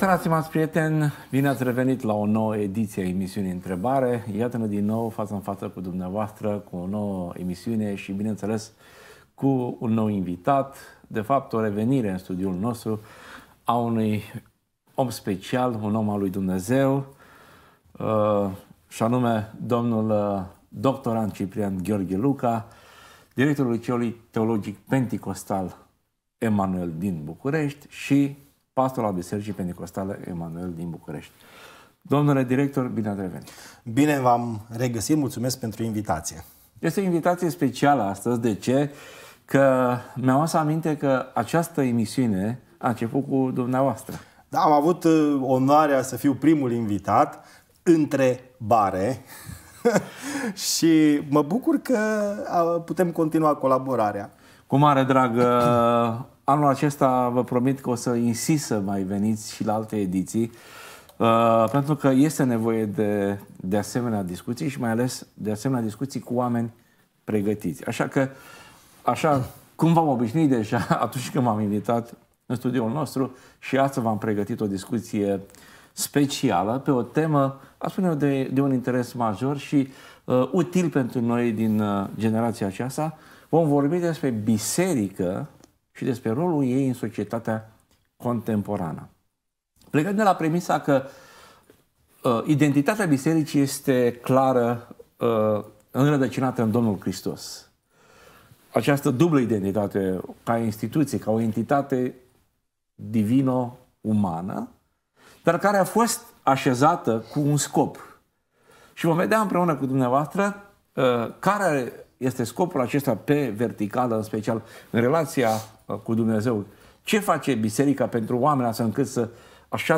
seara, stimați prieteni! Bine ați revenit la o nouă ediție a emisiunii Întrebare. Iată-ne din nou față în față cu dumneavoastră, cu o nouă emisiune și, bineînțeles, cu un nou invitat. De fapt, o revenire în studiul nostru a unui om special, un om al lui Dumnezeu, uh, și anume domnul uh, doctorant Ciprian Gheorghe Luca, directorul Liceului Teologic Pentecostal Emanuel din București și pastor al Bisericii Pentecostale Emanuel din București. Domnule director, bine ați revenit! Bine v-am regăsit, mulțumesc pentru invitație! Este o invitație specială astăzi, de ce? Că mi-am să aminte că această emisiune a început cu dumneavoastră. Da, am avut uh, onoarea să fiu primul invitat între bare și mă bucur că uh, putem continua colaborarea. Cu mare drag uh, Anul acesta vă promit că o să insist să mai veniți și la alte ediții, uh, pentru că este nevoie de, de asemenea discuții și mai ales de asemenea discuții cu oameni pregătiți. Așa că, așa cum v-am obișnuit deja atunci când m-am invitat în studioul nostru și astăzi v-am pregătit o discuție specială pe o temă, a spune eu, de, de un interes major și uh, util pentru noi din uh, generația aceasta. Vom vorbi despre biserică și despre rolul ei în societatea contemporană. Plecând de la premisa că uh, identitatea bisericii este clară, uh, înrădăcinată în Domnul Hristos. Această dublă identitate, ca instituție, ca o entitate divino-umană, dar care a fost așezată cu un scop. Și vom vedea împreună cu dumneavoastră uh, care este scopul acesta pe verticală, în special în relația uh, cu Dumnezeu. Ce face biserica pentru oameni asta încât să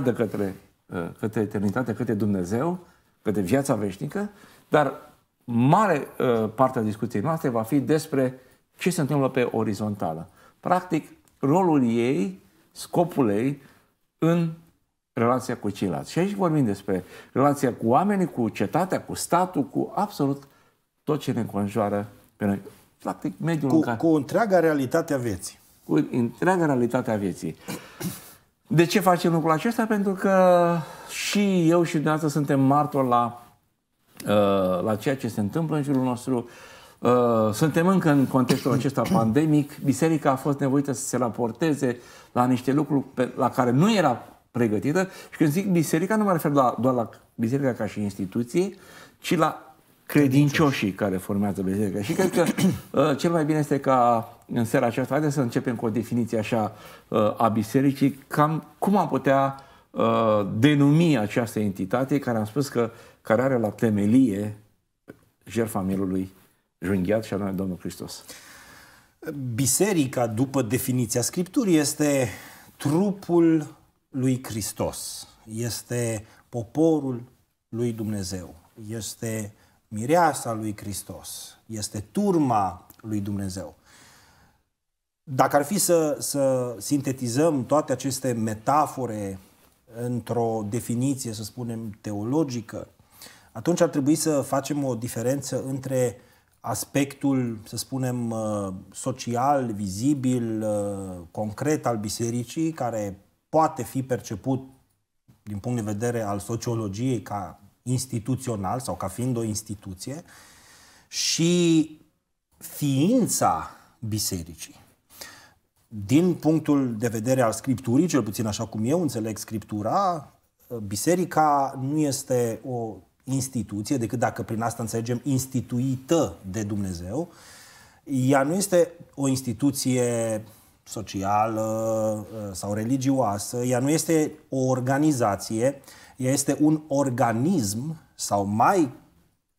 de către, uh, către eternitate, către Dumnezeu, către viața veșnică? Dar mare uh, parte a discuției noastre va fi despre ce se întâmplă pe orizontală. Practic, rolul ei, scopul ei în relația cu ceilalți. Și aici vorbim despre relația cu oamenii, cu cetatea, cu statul, cu absolut tot ce ne înconjoară pe noi. Practic, mediul cu, în care... Cu întreaga realitate a vieții. Cu întreaga realitate a vieții. De ce facem lucrul acesta? Pentru că și eu și dumneavoastră suntem martori la, uh, la ceea ce se întâmplă în jurul nostru. Uh, suntem încă în contextul acesta pandemic. Biserica a fost nevoită să se raporteze la niște lucruri pe, la care nu era pregătită. Și când zic biserica, nu mă refer doar la biserica ca și instituție, ci la credincioșii care formează biserica. Și cred că uh, cel mai bine este ca în seara aceasta, haideți să începem cu o definiție așa uh, a bisericii, cam cum am putea uh, denumi această entitate care am spus că care are la temelie jertfa mielului junghiat și anume Domnul Hristos. Biserica, după definiția Scripturii, este trupul lui Hristos, este poporul lui Dumnezeu, este mireasa lui Hristos, este turma lui Dumnezeu. Dacă ar fi să, să sintetizăm toate aceste metafore într-o definiție, să spunem, teologică, atunci ar trebui să facem o diferență între aspectul, să spunem, uh, social, vizibil, uh, concret al bisericii, care poate fi perceput din punct de vedere al sociologiei ca instituțional sau ca fiind o instituție și ființa bisericii. Din punctul de vedere al Scripturii, cel puțin așa cum eu înțeleg Scriptura, biserica nu este o instituție, decât dacă prin asta înțelegem instituită de Dumnezeu, ea nu este o instituție socială uh, sau religioasă, ea nu este o organizație uh, ea este un organism sau mai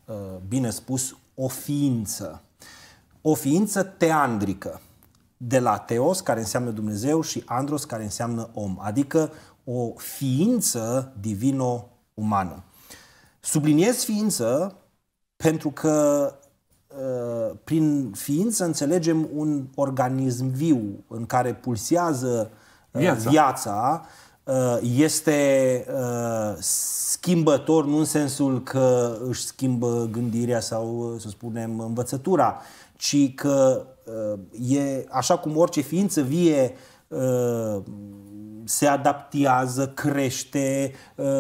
uh, bine spus o ființă. O ființă teandrică, de la teos, care înseamnă Dumnezeu, și andros, care înseamnă om, adică o ființă divino-umană. Subliniez ființă pentru că uh, prin ființă înțelegem un organism viu în care pulsează uh, viața, viața Uh, este uh, schimbător nu în sensul că își schimbă gândirea sau, uh, să spunem, învățătura, ci că e așa cum orice ființă vie se adaptează, crește,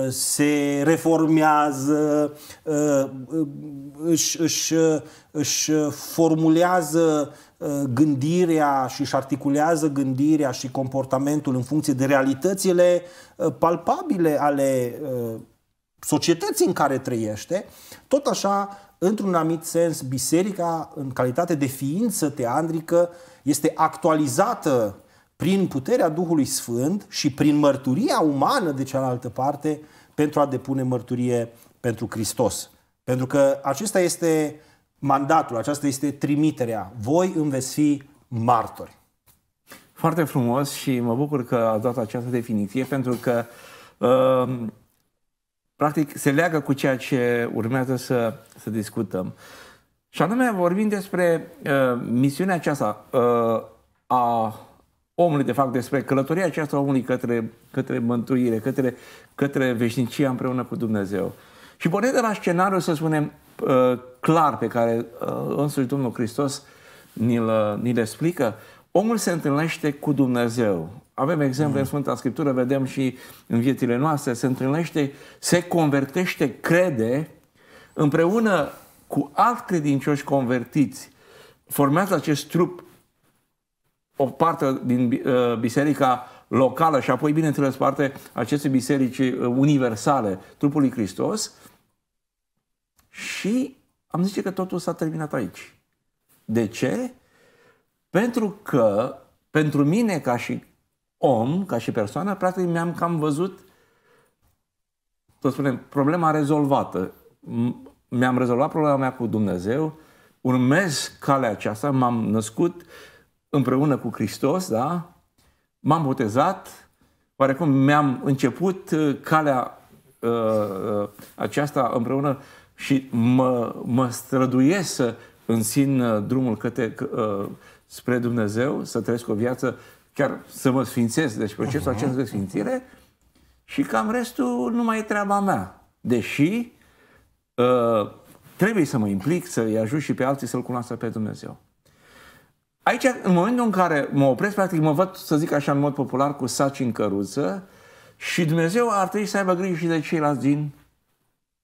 se reformează, își, își, își formulează Uh, gândirea și își articulează gândirea și comportamentul în funcție de realitățile uh, palpabile ale uh, societății în care trăiește, tot așa, într-un anumit sens, biserica, în calitate de ființă teandrică, este actualizată prin puterea Duhului Sfânt și prin mărturia umană de cealaltă parte pentru a depune mărturie pentru Hristos. Pentru că acesta este uh, mandatul, aceasta este trimiterea. Voi îmi veți fi martori. Foarte frumos și mă bucur că a dat această definiție pentru că uh, practic se leagă cu ceea ce urmează să, să discutăm. Și anume vorbim despre uh, misiunea aceasta uh, a omului, de fapt, despre călătoria aceasta omului către, către mântuire, către, către veșnicia împreună cu Dumnezeu. Și pornind de la scenariu, să spunem, Uh, clar pe care uh, însuși Domnul Hristos ni-l, uh, ni-l explică, omul se întâlnește cu Dumnezeu. Avem exemple mm. în Sfânta Scriptură, vedem și în viețile noastre, se întâlnește, se convertește, crede, împreună cu alți credincioși convertiți, formează acest trup, o parte din biserica locală și apoi, bineînțeles, parte acestei biserici universale, trupul Hristos, uh, și am zis că totul s-a terminat aici. De ce? Pentru că, pentru mine ca și om, ca și persoană, practic mi-am cam văzut, să spunem, problema rezolvată. Mi-am rezolvat problema mea cu Dumnezeu, urmez calea aceasta, m-am născut împreună cu Hristos, da? M-am botezat, oarecum mi-am început uh, calea uh, uh, aceasta împreună și mă, mă străduiesc să înțin drumul către, uh, spre Dumnezeu, să trăiesc o viață, chiar să mă sfințesc, deci procesul uh-huh. acesta de sfințire, și cam restul nu mai e treaba mea. Deși uh, trebuie să mă implic, să-i ajut și pe alții să-L cunoască pe Dumnezeu. Aici, în momentul în care mă opresc, practic mă văd, să zic așa, în mod popular, cu saci în căruță și Dumnezeu ar trebui să aibă grijă și de ceilalți din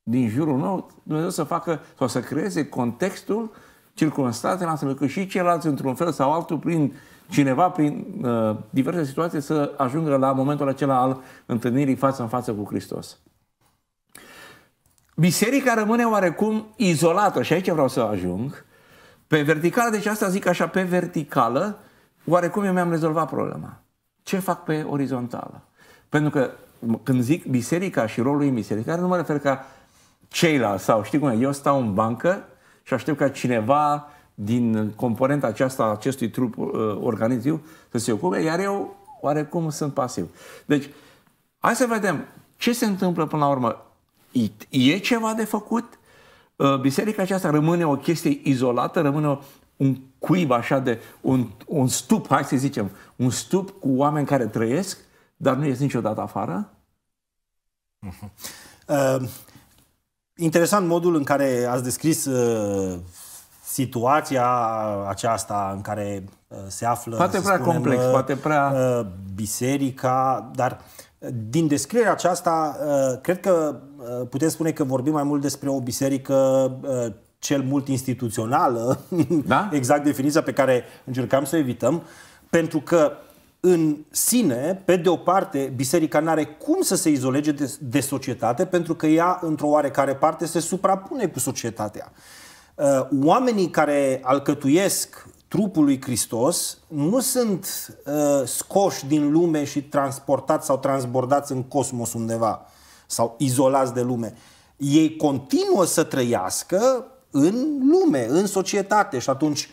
din jurul meu, Dumnezeu să facă sau să creeze contextul, circunstanțele astfel că și ceilalți, într-un fel sau altul, prin cineva, prin uh, diverse situații, să ajungă la momentul acela al întâlnirii față în față cu Hristos. Biserica rămâne oarecum izolată, și aici vreau să ajung, pe verticală, deci asta zic așa, pe verticală, oarecum eu mi-am rezolvat problema. Ce fac pe orizontală? Pentru că când zic biserica și rolul ei biserică, nu mă refer ca ceilalți sau știi cum e, eu stau în bancă și aștept ca cineva din componenta aceasta acestui trup uh, să se ocupe, iar eu oarecum sunt pasiv. Deci, hai să vedem ce se întâmplă până la urmă. E ceva de făcut? Uh, biserica aceasta rămâne o chestie izolată, rămâne un cuib așa de, un, un stup, hai să zicem, un stup cu oameni care trăiesc, dar nu ies niciodată afară? Uh-huh. Uh, interesant modul în care ați descris uh, situația aceasta în care uh, se află poate prea spunem, complex, uh, poate prea biserica, dar din descrierea aceasta cred că putem spune că vorbim mai mult despre o biserică cel mult instituțională, da? exact definiția pe care încercam să o evităm, pentru că în sine, pe de o parte, biserica nu are cum să se izoleze de, de societate, pentru că ea, într-o oarecare parte, se suprapune cu societatea. Uh, oamenii care alcătuiesc trupul lui Hristos nu sunt uh, scoși din lume și transportați sau transbordați în cosmos undeva sau izolați de lume. Ei continuă să trăiască în lume, în societate și atunci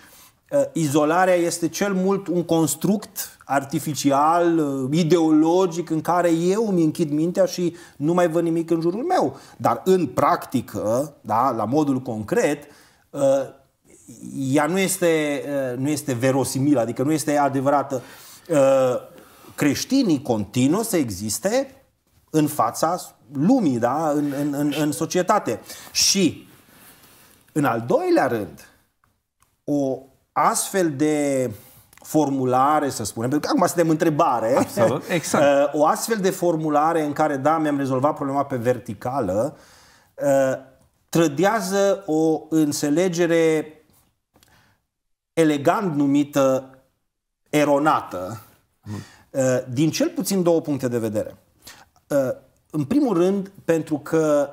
Uh, izolarea este cel mult un construct artificial, uh, ideologic, în care eu îmi închid mintea și nu mai văd nimic în jurul meu. Dar în practică, da, la modul concret, uh, ea nu este, nu este verosimilă, adică nu este adevărată. Creștinii continuă să existe în fața lumii, da? în, în, în, în societate. Și, în al doilea rând, o astfel de formulare, să spunem, pentru că acum suntem întrebare, Absolut, exact. Uh, o astfel de formulare în care, da, mi-am rezolvat problema pe verticală, uh, trădează o înțelegere elegant numită eronată, uh, din cel puțin două puncte de vedere. În primul rând, pentru că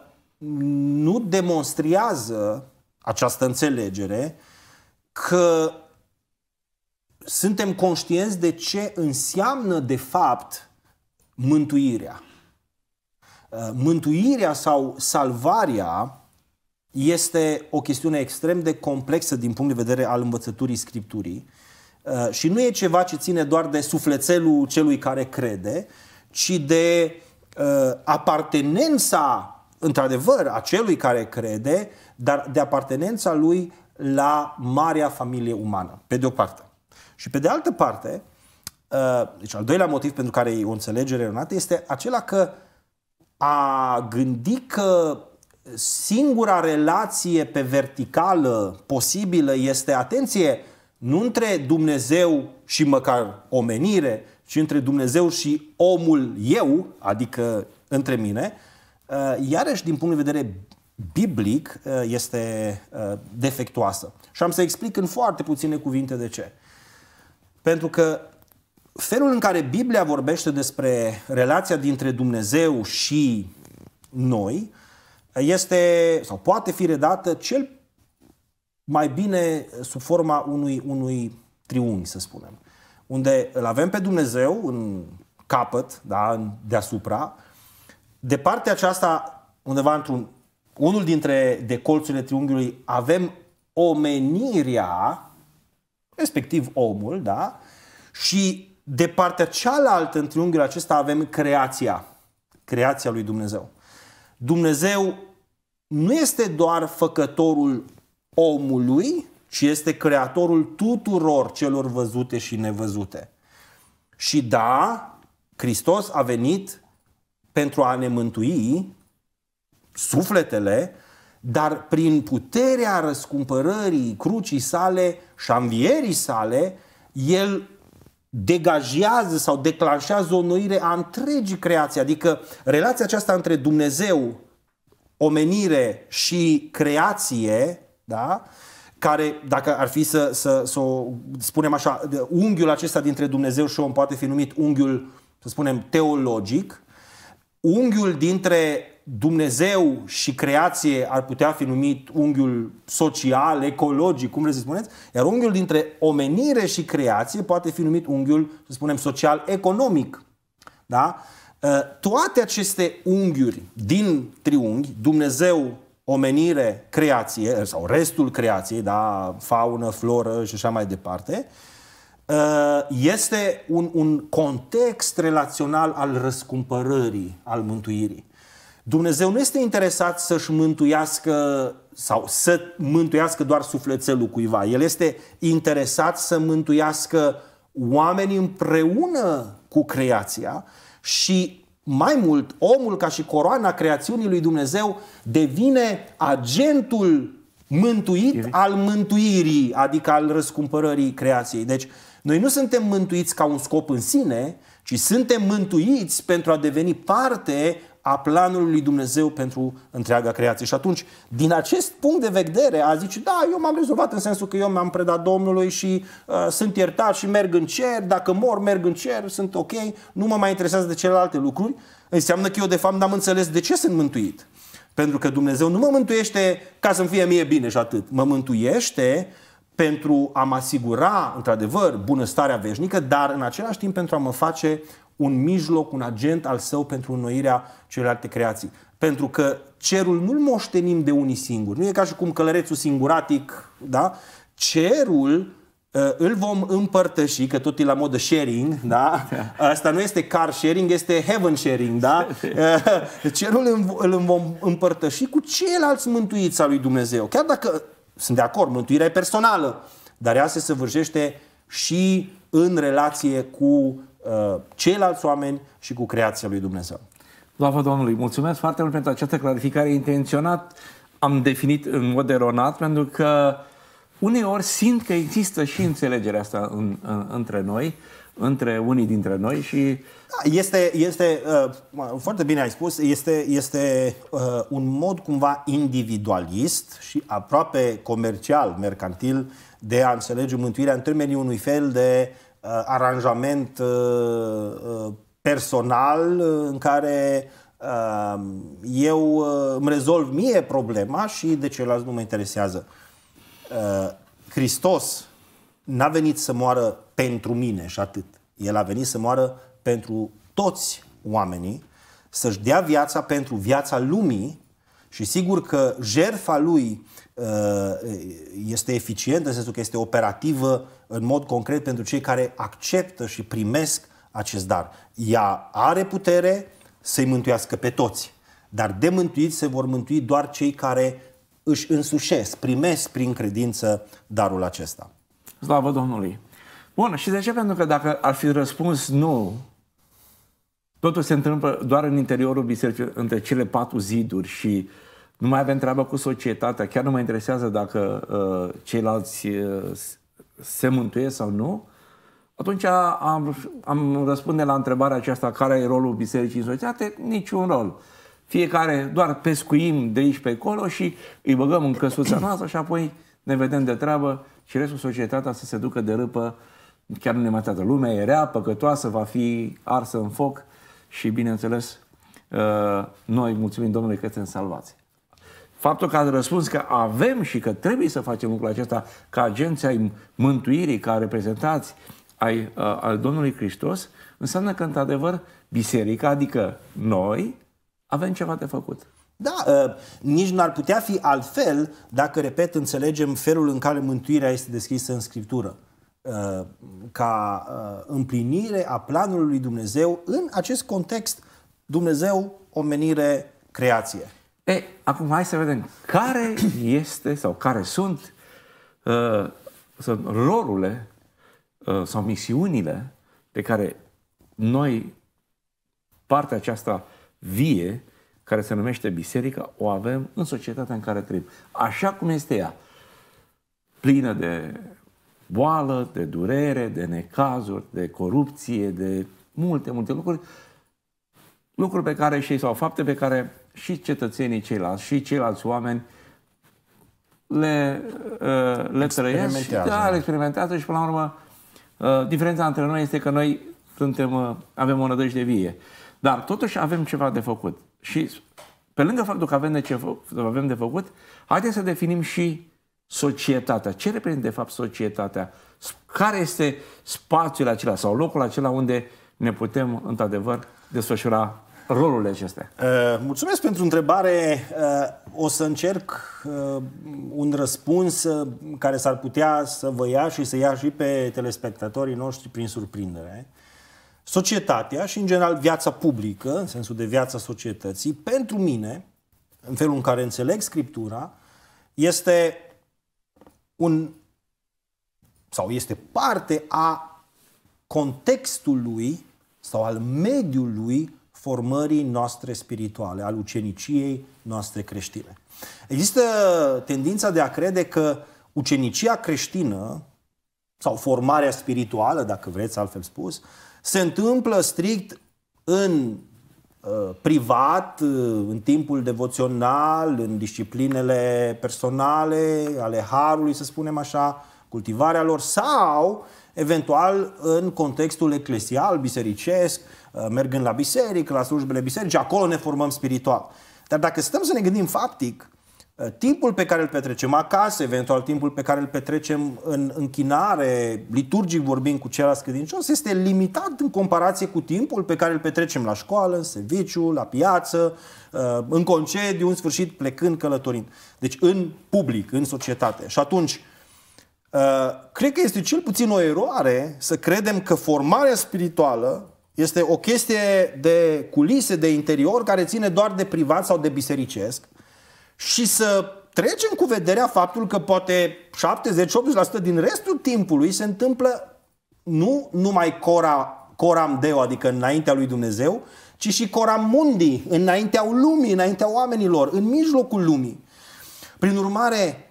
nu demonstrează această înțelegere uh, că suntem conștienți de ce înseamnă de fapt mântuirea. Uh, mântuirea sau salvarea este o chestiune extrem de complexă din punct de vedere al învățăturii Scripturii uh, și nu e ceva ce ține doar de sufletelul celui care crede, ci de uh, apartenența, într-adevăr, a celui care crede, dar de apartenența lui la marea familie umană, pe de o parte. Și pe de altă parte, uh, deci al doilea motiv pentru care e o înțelegere eronată este acela că a gândi că singura relație pe verticală posibilă este, atenție, nu între Dumnezeu și măcar omenire, ci între Dumnezeu și omul eu, adică între mine, uh, iarăși din punct de vedere biblic uh, este uh, defectuoasă. Și am să explic în foarte puține cuvinte de ce. Pentru că felul în care Biblia vorbește despre relația dintre Dumnezeu și noi este sau poate fi redată cel mai bine sub forma unui, unui triunghi, să spunem. Unde îl avem pe Dumnezeu în capăt, da, deasupra, de partea aceasta, undeva într-un unul dintre decolțurile triunghiului avem omenirea, respectiv omul, da? Și de partea cealaltă, în triunghiul acesta, avem creația. Creația lui Dumnezeu. Dumnezeu nu este doar făcătorul omului, ci este creatorul tuturor celor văzute și nevăzute. Și da, Hristos a venit pentru a ne mântui, sufletele, dar prin puterea răscumpărării crucii sale și a învierii sale, el degajează sau declanșează o noire a întregii creații, adică relația aceasta între Dumnezeu, omenire și creație, da? care, dacă ar fi să, să, să o spunem așa, unghiul acesta dintre Dumnezeu și om poate fi numit unghiul, să spunem, teologic, unghiul dintre Dumnezeu și creație ar putea fi numit unghiul social, ecologic, cum vreți să spuneți, iar unghiul dintre omenire și creație poate fi numit unghiul, să spunem, social-economic. Da? Ă, toate aceste unghiuri din triunghi, Dumnezeu, omenire, creație, sau restul creației, da, faună, floră și așa mai departe, ă, este un, un context relațional al răscumpărării, al mântuirii. Dumnezeu nu este interesat să-și mântuiască sau să mântuiască doar sufletelul cuiva. El este interesat să mântuiască oamenii împreună cu creația și mai mult, omul ca și coroana creațiunii lui Dumnezeu devine agentul mântuit al mântuirii, adică al răscumpărării creației. Deci, noi nu suntem mântuiți ca un scop în sine, ci suntem mântuiți pentru a deveni parte a planului lui Dumnezeu pentru întreaga creație. Și atunci, din acest punct de vedere, a zice, da, eu m-am rezolvat în sensul că eu mi-am predat Domnului și uh, sunt iertat și merg în cer, dacă mor, merg în cer, sunt ok, nu mă mai interesează de celelalte lucruri, înseamnă că eu de fapt n-am înțeles de ce sunt mântuit. Pentru că Dumnezeu nu mă mântuiește ca să-mi fie mie bine și atât. Mă mântuiește pentru a mă asigura, într-adevăr, bunăstarea veșnică, dar în același timp pentru a mă face un mijloc, un agent al său pentru înnoirea celorlalte creații. Pentru că cerul nu-l moștenim de unii singuri. Nu e ca și cum călărețul singuratic, da? Cerul uh, îl vom împărtăși, că tot e la modă sharing, da? Asta nu este car sharing, este heaven sharing, da? Uh, cerul îl vom împărtăși cu ceilalți mântuiți al lui Dumnezeu. Chiar dacă sunt de acord, mântuirea e personală, dar ea se săvârșește și în relație cu Uh, ceilalți oameni și cu creația lui Dumnezeu. Doamne Domnului! Mulțumesc foarte mult pentru această clarificare intenționat. Am definit în mod eronat pentru că uneori simt că există și înțelegerea asta în, în, între noi, între unii dintre noi și... Da, este, este uh, foarte bine ai spus, este, este uh, un mod cumva individualist și aproape comercial, mercantil, de a înțelege mântuirea în termenii unui fel de Uh, aranjament uh, uh, personal în care eu îmi rezolv mie problema și de ceilalți nu mă interesează. Hristos n-a venit să moară pentru mine și atât. El a venit să moară pentru toți oamenii, să-și dea viața pentru viața lumii și sigur că jertfa lui uh, Uh, este eficientă, în sensul că este operativă în mod concret pentru cei care acceptă și primesc acest dar. Ea are putere să-i mântuiască pe toți, dar de mântuit se vor mântui doar cei care își însușesc, primesc prin credință darul acesta. Slavă Domnului! Bun, și de ce? Pentru că dacă ar fi răspuns nu, totul se întâmplă doar în interiorul bisericii, între cele patru ziduri și uh, nu mai avem treabă cu societatea, chiar nu mă interesează dacă uh, ceilalți uh, se mântuie sau nu, atunci am, am răspunde la întrebarea aceasta, care e rolul bisericii în societate? Niciun rol. Fiecare doar pescuim de aici pe acolo și îi băgăm în căsuța noastră și apoi ne vedem de treabă și restul societatea să se ducă de râpă, chiar nu ne mai tată. Lumea e rea, păcătoasă, va fi arsă în foc și, bineînțeles, uh, noi mulțumim Domnului că suntem salvați faptul că ați răspuns că avem și că trebuie să facem lucrul acesta ca agenția ai mântuirii, ca reprezentați ai, uh, al Domnului Hristos, înseamnă că, într-adevăr, biserica, adică noi, avem ceva de făcut. Da, uh, nici n-ar putea fi altfel dacă, repet, înțelegem felul în care mântuirea este descrisă în Scriptură uh, ca uh, împlinire a planului lui Dumnezeu în acest context Dumnezeu, omenire, creație. E, acum hai să vedem care este sau care sunt, uh, sunt rolurile uh, sau misiunile pe care noi, partea aceasta vie, care se numește biserica, o avem în societatea în care trăim. Așa cum este ea. Plină de boală, de durere, de necazuri, de corupție, de multe, multe lucruri. Lucruri pe care și sau fapte pe care și cetățenii ceilalți, și ceilalți oameni le, uh, le trăiesc și da, le experimentează și până la urmă uh, diferența între noi este că noi suntem, uh, avem o de vie. Dar totuși avem ceva de făcut. Și pe lângă faptul că avem de, ce avem de făcut, haideți să definim și societatea. Ce reprezintă de fapt societatea? Care este spațiul acela sau locul acela unde ne putem, într-adevăr, desfășura rolurile acestea? Uh, mulțumesc pentru întrebare. Uh, o să încerc uh, un răspuns uh, care s-ar putea să vă ia și să ia și pe telespectatorii noștri prin surprindere. Societatea și, în general, viața publică, în sensul de viața societății, pentru mine, în felul în care înțeleg Scriptura, este un sau este parte a contextului sau al mediului formării noastre spirituale, al uceniciei noastre creștine. Există tendința de a crede că ucenicia creștină sau formarea spirituală, dacă vreți altfel spus, se întâmplă strict în uh, privat, uh, în timpul devoțional, în disciplinele personale, ale harului, să spunem așa, cultivarea lor, sau eventual în contextul eclesial, bisericesc, uh, mergând la biserică, la slujbele bisericii, acolo ne formăm spiritual. Dar dacă stăm să ne gândim faptic, uh, timpul pe care îl petrecem acasă, eventual timpul pe care îl petrecem în închinare, liturgic vorbind cu ceilalți credincioși, este limitat în comparație cu timpul pe care îl petrecem la școală, în serviciu, la piață, uh, în concediu, în sfârșit plecând, călătorind. Deci în public, în societate. Și atunci, Uh, cred că este cel puțin o eroare să credem că formarea spirituală este o chestie de culise, de interior, care ține doar de privat sau de bisericesc și să trecem cu vederea faptul că poate 70-80% din restul timpului se întâmplă nu numai cora, coram deo, adică înaintea lui Dumnezeu, ci și coram mundi, înaintea lumii, înaintea oamenilor, în mijlocul lumii. Prin urmare,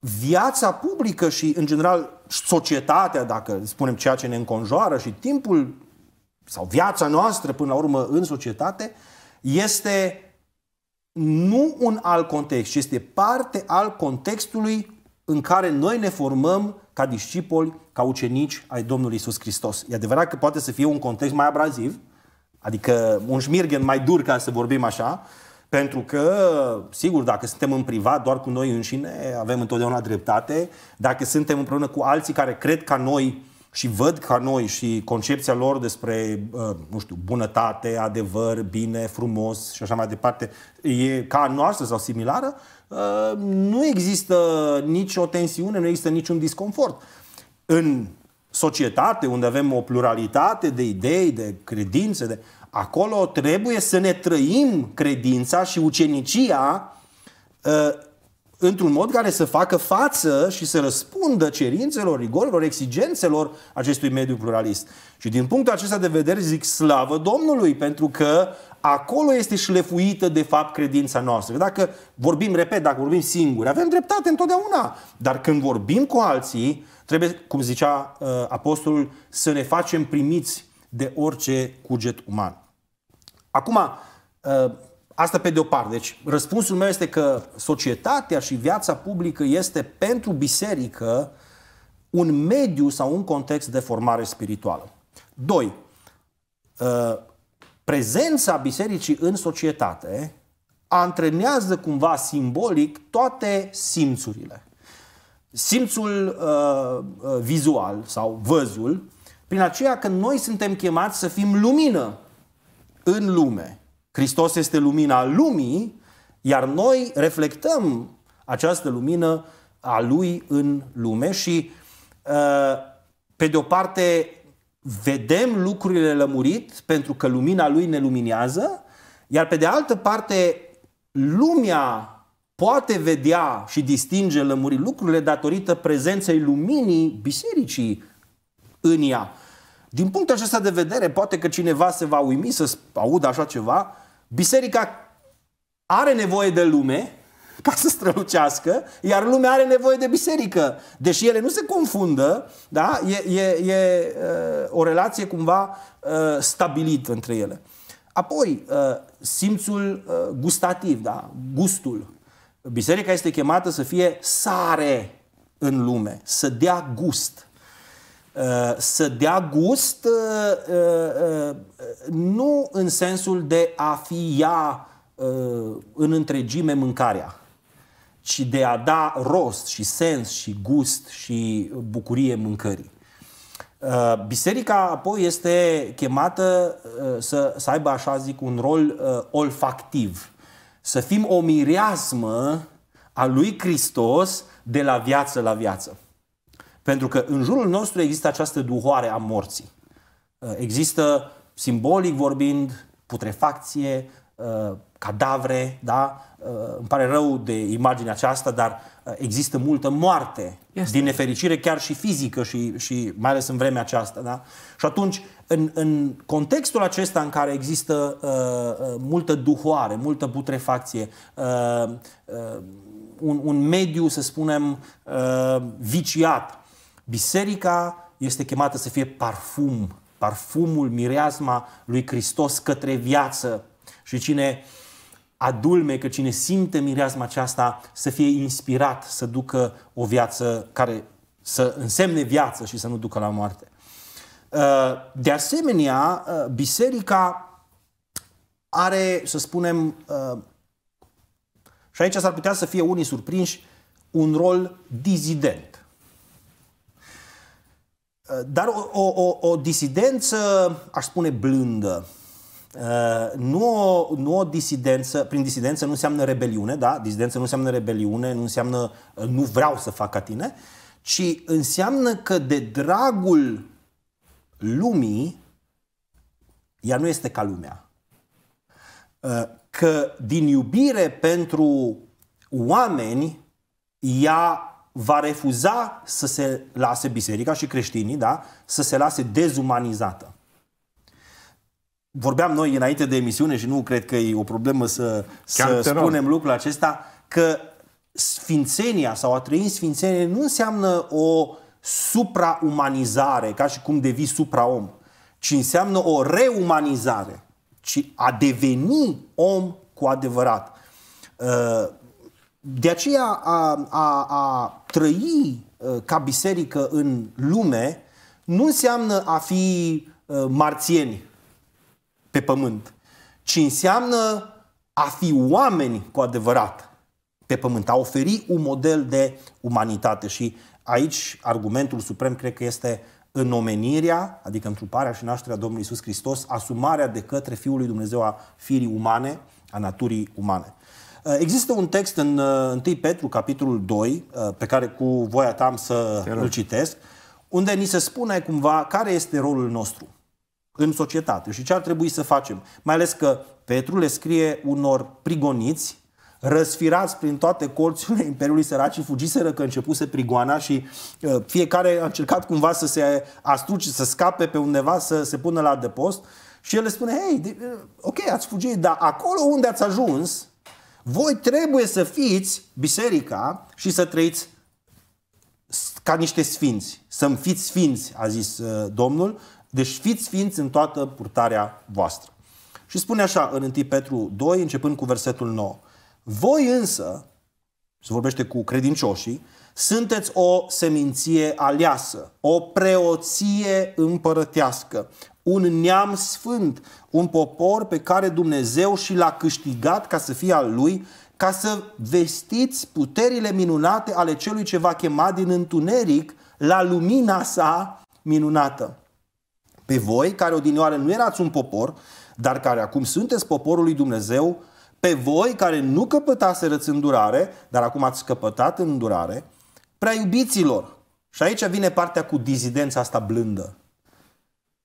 viața publică și, în general, societatea, dacă spunem ceea ce ne înconjoară și timpul sau viața noastră, până la urmă, în societate, este nu un alt context, ci este parte al contextului în care noi ne formăm ca discipoli, ca ucenici ai Domnului Isus Hristos. E adevărat că poate să fie un context mai abraziv, adică un șmirgen mai dur, ca să vorbim așa, pentru că, sigur, dacă suntem în privat doar cu noi înșine, avem întotdeauna dreptate. Dacă suntem împreună cu alții care cred ca noi și văd ca noi și concepția lor despre, uh, nu știu, bunătate, adevăr, bine, frumos și așa mai departe, e ca noastră sau similară, uh, nu există nicio tensiune, nu există niciun disconfort. În societate, unde avem o pluralitate de idei, de credințe, de Acolo trebuie să ne trăim credința și ucenicia ă, într-un mod care să facă față și să răspundă cerințelor, rigorilor, exigențelor acestui mediu pluralist. Și din punctul acesta de vedere zic slavă Domnului, pentru că acolo este șlefuită de fapt credința noastră. Dacă vorbim, repet, dacă vorbim singuri, avem dreptate întotdeauna, dar când vorbim cu alții, trebuie, cum zicea uh, apostolul, să ne facem primiți de orice cuget uman. Acum, ă, asta pe de o parte. Deci, răspunsul meu este că societatea și viața publică este pentru biserică un mediu sau un context de formare spirituală. Doi, ă, prezența bisericii în societate antrenează cumva simbolic toate simțurile. Simțul uh, vizual sau văzul prin aceea că noi suntem chemați să fim lumină în lume. Hristos este lumina lumii, iar noi reflectăm această lumină a Lui în lume și, uh, pe de o parte, vedem lucrurile lămurit pentru că lumina Lui ne luminează, iar pe de altă parte, lumea poate vedea și distinge lămurit lucrurile datorită prezenței luminii bisericii în ea. Din punctul acesta de vedere, poate că cineva se va uimi să audă așa ceva, biserica are nevoie de lume ca să strălucească, iar lumea are nevoie de biserică. Deși ele nu se confundă, da? e, e, e uh, o relație cumva uh, stabilită între ele. Apoi, uh, simțul gustativ, da? gustul. Biserica este chemată să fie sare în lume, să dea gust. Uh, să dea gust uh, uh, nu în sensul de a fi ea în întregime mâncarea, ci de a da rost și sens și gust și bucurie mâncării. Biserica apoi este chemată să, să aibă, așa zic, un rol olfactiv, să fim o mireasmă a lui Hristos de la viață la viață. Pentru că în jurul nostru există această duhoare a morții. Uh, există, simbolic vorbind, putrefacție, uh, cadavre, da? Uh, îmi pare rău de imaginea aceasta, dar există multă moarte, este. din nefericire chiar și fizică și, și mai ales în vremea aceasta. Da? Și atunci, în, în contextul acesta în care există uh, multă duhoare, multă putrefacție, uh, uh, un, un mediu, să spunem, uh, viciat, Biserica este chemată să fie parfum, parfumul, mireasma lui Hristos către viață. Și cine adulme, că cine simte mireasma aceasta să fie inspirat să ducă o viață care să însemne viață și să nu ducă la moarte. Uh, de asemenea, uh, biserica are, să spunem, uh, și aici s-ar putea să fie unii surprinși, un rol dizident. Eh, dar o, o, o, disidență, aș spune, blândă, eh, nu o, nu o disidență, prin disidență nu înseamnă rebeliune, da? Disidență nu înseamnă rebeliune, nu înseamnă eh, nu vreau să fac ca tine, ci înseamnă că de dragul lumii, ea nu este ca lumea. Că din iubire pentru oameni, ea va refuza să se lase biserica și creștinii, da, să se lase dezumanizată. Vorbeam noi înainte de emisiune și nu cred că e o problemă să, să spunem rog. lucrul acesta, că sfințenia sau a trăi în sfințenie nu înseamnă o supraumanizare, ca și cum devii supraom, ci înseamnă o reumanizare, ci a deveni om cu adevărat. Uh, de aceea a, a, a trăi uh, ca biserică în lume nu înseamnă a fi uh, marțieni pe pământ, ci înseamnă a fi oameni cu adevărat pe pământ, a oferi un model de umanitate și aici argumentul suprem cred că este înumenirea, adică întruparea și nașterea Domnului Isus Hristos, asumarea de către Fiul lui Dumnezeu a firii umane, a naturii umane. Uh, există un text în 1 uh, Petru, capitolul 2, uh, pe care cu voia ta am să îl citesc, unde ni se spune cumva care este rolul nostru în societate și ce ar trebui să facem. Mai ales că Petru le scrie unor prigoniți, răsfirați prin toate colțurile Imperiului Săracii, fugiseră că începuse prigoana și fiecare a încercat cumva să se astruce, să scape pe undeva, să se pună la depost. și el le spune, hei, ok, ați fugit, dar acolo unde ați ajuns, voi trebuie să fiți biserica și să trăiți ca niște sfinți, să fiți sfinți, a zis uh, Domnul, deci fiți sfinți în toată purtarea voastră. Și spune așa în 1 Petru 2, începând cu versetul 9. Voi însă, se vorbește cu credincioșii, sunteți o seminție aleasă, o preoție împărătească, un neam sfânt, un popor pe care Dumnezeu și l-a câștigat ca să fie al lui, ca să vestiți puterile minunate ale celui ce va chema din întuneric la lumina sa minunată. Pe voi, care odinioară nu erați un popor, dar care acum sunteți poporul lui Dumnezeu, pe voi care nu căpătaserăți îndurare, dar acum ați căpătat îndurare, prea iubiților. Și aici vine partea cu dizidența asta blândă.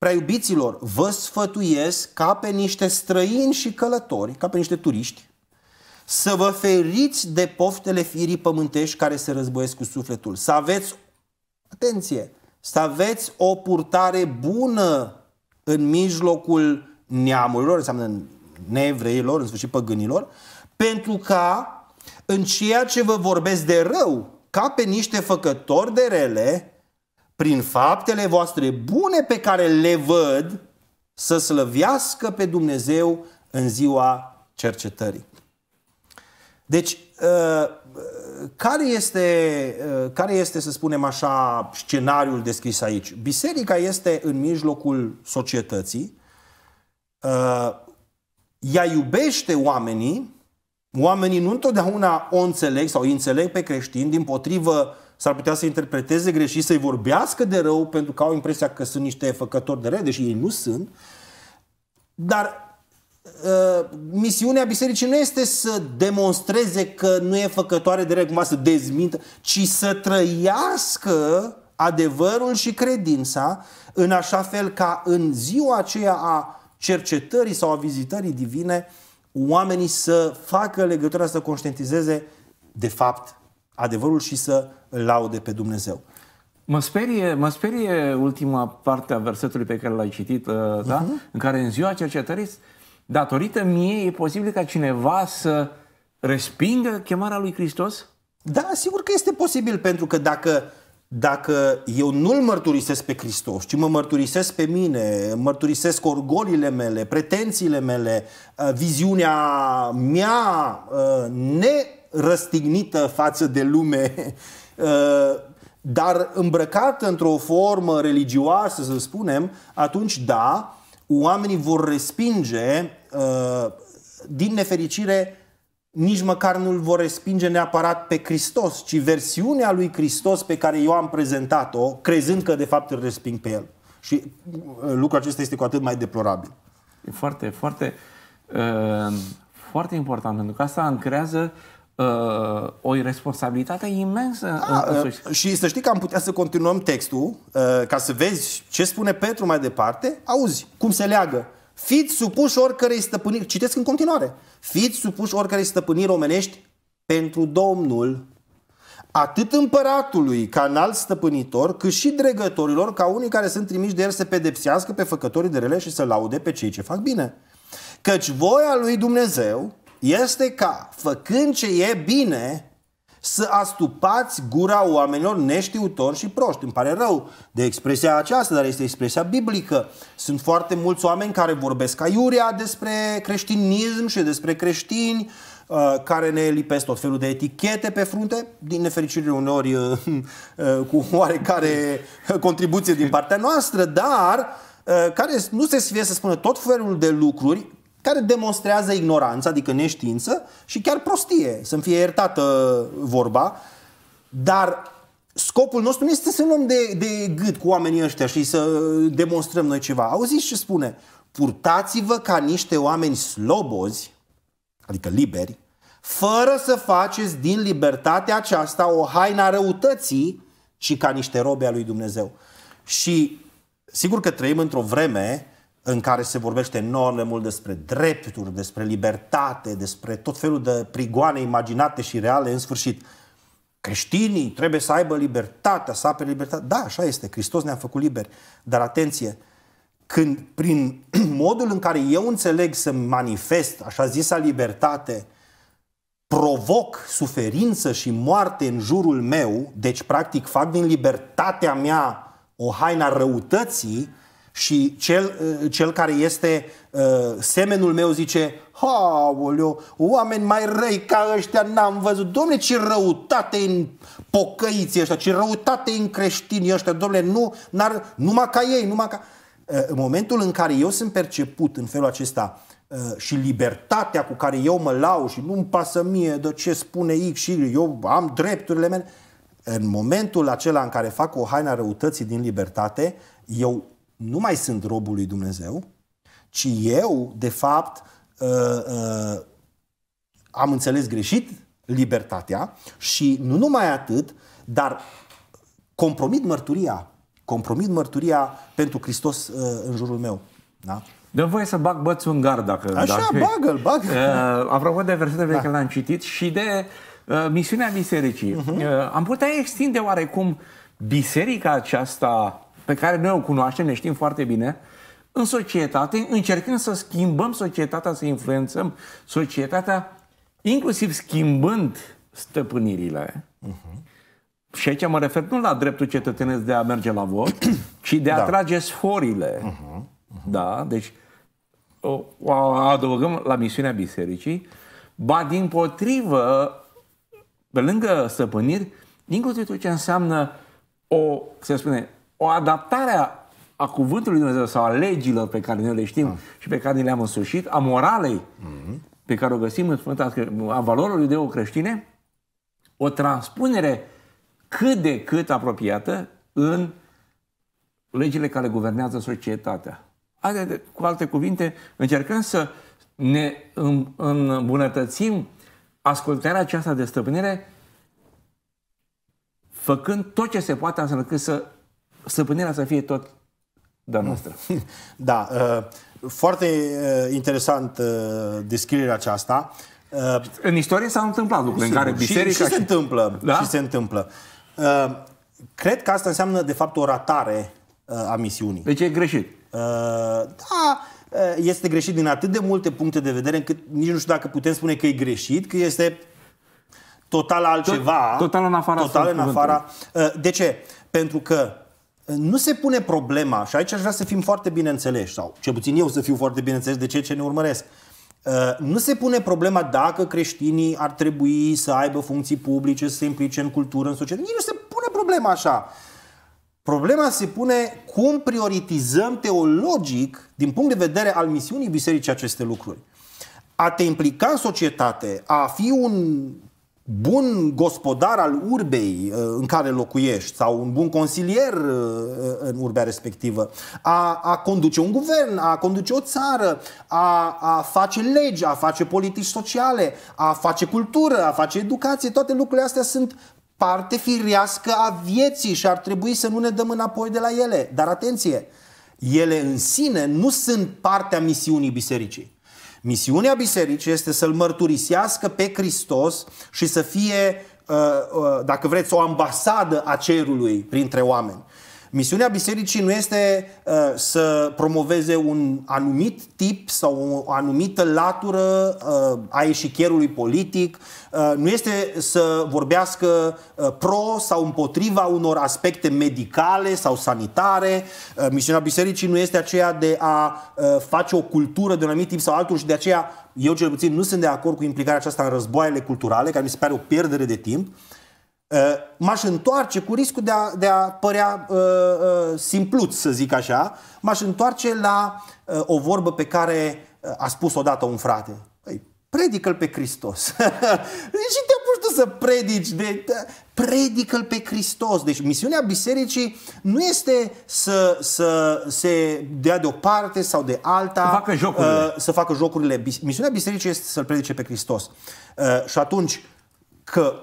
Prea iubiților, vă sfătuiesc ca pe niște străini și călători, ca pe niște turiști, să vă feriți de poftele firii pământești care se războiesc cu sufletul. Să aveți, atenție, să aveți o purtare bună în mijlocul neamurilor, înseamnă neevreilor, în sfârșit păgânilor, pentru ca în ceea ce vă vorbesc de rău, ca pe niște făcători de rele, prin faptele voastre bune pe care le văd, să slăvească pe Dumnezeu în ziua cercetării. Deci, ă, care este, ă, care este, să spunem așa, scenariul descris aici? Biserica este în mijlocul societății, ă, ea iubește oamenii, oamenii nu întotdeauna o înțeleg sau îi înțeleg pe creștini, din potrivă s-ar putea să interpreteze greșit, să-i vorbească de rău, pentru că au impresia că sunt niște făcători de rău, deși ei nu sunt. Dar uh, misiunea bisericii nu este să demonstreze că nu e făcătoare de rău, cumva să dezmintă, ci să trăiască adevărul și credința în așa fel ca în ziua aceea a cercetării sau a vizitării divine oamenii să facă legătura, să conștientizeze de fapt adevărul și să îl laude pe Dumnezeu. Mă sperie, mă sperie ultima parte a versetului pe care l-ai citit, uh, uh-huh. da? Mhm. în care în ziua cercetării, datorită mie, e posibil ca cineva să respingă chemarea lui Hristos? Da, sigur că este posibil, pentru că dacă, dacă eu nu-L mărturisesc pe Hristos, ci mă mărturisesc pe mine, mărturisesc orgolile mele, pretențiile mele, uh, viziunea mea uh, ne răstignită față de lume, uh, dar îmbrăcată într-o formă religioasă, să spunem, atunci da, oamenii vor respinge, uh, din nefericire, nici măcar nu-l vor respinge neapărat pe Hristos, ci versiunea lui Hristos pe care eu am prezentat-o, crezând că de fapt îl resping pe el. Și uh, lucrul acesta este cu atât mai deplorabil. E foarte, foarte, uh, foarte important, pentru că asta încrează uh, uh, o responsabilitate imensă. Da, uh, și să știi că am putea să continuăm textul uh, ca să vezi ce spune Petru mai departe, auzi cum se leagă. Fiți supuși oricărei stăpâniri, citesc în continuare, fiți supuși oricărei stăpâniri omenești pentru Domnul, atât împăratului ca înalt stăpânitor, cât și dregătorilor, ca unii care sunt trimiși de el să pedepsească pe făcătorii de rele și să laude pe cei ce fac bine. Căci voia lui Dumnezeu este ca, făcând ce e bine, să astupați gura oamenilor neștiutori și proști. Îmi pare rău de expresia aceasta, dar este expresia biblică. Sunt foarte mulți oameni care vorbesc aiurea despre creștinism și despre creștini, uh, care ne lipesc tot felul de etichete pe frunte, din nefericire uneori uh, uh, cu oarecare contribuție din partea noastră, dar care nu se sfie să spună tot felul de lucruri care demonstrează ignoranță, adică neștiință și chiar prostie, să-mi fie iertată vorba, dar scopul nostru nu este să luăm de, de gât cu oamenii ăștia și să demonstrăm noi ceva. Auziți ce spune? Purtați-vă ca niște oameni slobozi, adică liberi, fără să faceți din libertatea aceasta o haina răutății, ci ca niște robe a lui Dumnezeu. Și sigur că trăim într-o vreme în care se vorbește enorm de mult despre drepturi, despre libertate, despre tot felul de prigoane imaginate și reale, în sfârșit, creștinii trebuie să aibă libertatea, să apere libertatea. Da, așa este, Hristos ne-a făcut liberi. Dar atenție, când prin modul în care eu înțeleg să manifest așa zisa libertate, provoc suferință și moarte în jurul meu, deci practic fac din libertatea mea o haina răutății, și cel, uh, cel care este uh, semenul meu zice Haoleo, oameni mai răi ca ăștia n-am văzut. Domne, ce răutate în pocăiții ăștia, ce răutate în creștinii ăștia. Domne, nu, n-ar, numai ca ei, numai ca... Uh, în momentul în care eu sunt perceput în felul acesta uh, și libertatea cu care eu mă lau și nu-mi pasă mie de ce spune X și Y, eu am drepturile mele, în momentul acela în care fac o haină răutății din libertate, eu nu mai sunt robul lui Dumnezeu, ci eu, de fapt, uh, uh, am înțeles greșit libertatea și nu numai atât, dar compromit mărturia, compromit mărturia pentru Hristos uh, în jurul meu. Da? Dă voie să bag bățul în gard dacă... Așa, dacă... bagă-l, bagă uh, Apropo de versetele da. care l am citit și de uh, misiunea bisericii, uh-huh. uh, am putea extinde oarecum biserica aceasta pe care noi o cunoaștem, ne știm foarte bine, în societate, încercând să schimbăm societatea, să influențăm societatea, inclusiv schimbând stăpânirile. Uh-huh. Și aici mă refer nu la dreptul cetățenesc de a merge la vot, ci de a da. trage sforile. Uh-huh. Uh-huh. Da? Deci o, o adăugăm la misiunea bisericii. Ba din potrivă, pe lângă stăpâniri, inclusiv ce înseamnă o, se spune, o adaptare a cuvântului Dumnezeu sau a legilor pe care noi le știm mm. și pe care le-am însușit, a moralei mm. pe care o găsim în Sfânta a de o creștine o transpunere cât de cât apropiată în legile care guvernează societatea. Adică, cu alte cuvinte, încercăm să ne îmbunătățim ascultarea aceasta de stăpânire făcând tot ce se poate astfel încât să stăpânirea să fie tot de noastră. Da, uh, foarte uh, interesant uh, descrierea aceasta. În istorie s-au întâmplat lucruri în care biserica... Și, și se întâmplă, da? și se întâmplă. Cred că asta înseamnă, de fapt, o ratare a misiunii. Deci e greșit. Da, este greșit din atât de multe puncte de vedere încât nici nu știu dacă putem spune că e greșit, că este total altceva. total total în afara. Total în afara. De ce? Pentru că nu se pune problema, și aici aș vrea să fim foarte bine înțeleși, sau cel puțin eu să fiu foarte bine înțeles de cei ce ne urmăresc. Uh, nu se pune problema dacă creștinii ar trebui să aibă funcții publice, să se implice în cultură, în societate. Nici nu se pune problema așa. Problema se pune cum prioritizăm teologic, din punct de vedere al misiunii bisericii, aceste lucruri. A te implica în societate, a fi un bun gospodar al urbei uh, în care locuiești sau un bun consilier uh, uh, în urbea respectivă, a, a conduce un guvern, a conduce o țară, a, a face legi, a face politici sociale, a face cultură, a face educație, toate lucrurile astea sunt parte firească a vieții și ar trebui să nu ne dăm înapoi de la ele. Dar atenție, ele în sine nu sunt partea misiunii bisericii. Misiunea bisericii este să-L mărturisească pe Hristos și să fie, uh, uh, dacă vreți, o ambasadă a cerului printre oameni. Misiunea bisericii nu este uh, să promoveze un anumit tip sau o anumită latură uh, a eșichierului politic, uh, nu este să vorbească uh, pro sau împotriva unor aspecte medicale sau sanitare. Uh, misiunea bisericii nu este aceea de a uh, face o cultură de un anumit tip sau altul și de aceea eu cel puțin nu sunt de acord cu implicarea aceasta în războaiele culturale, care mi se pare o pierdere de timp. Uh, Uh, m-aș întoarce cu riscul de a, de a părea uh, uh, simpluț, să zic așa, m-aș întoarce la uh, o vorbă pe care uh, a spus odată un frate. Păi, predică-l pe Hristos. și te apuci tu să predici. De... Predică-l pe Hristos. Deci misiunea bisericii nu este să, să se dea de o parte sau de alta. Să facă jocurile. Uh, să facă jocurile. Misiunea bisericii este să-l predice pe Hristos. Uh, și atunci că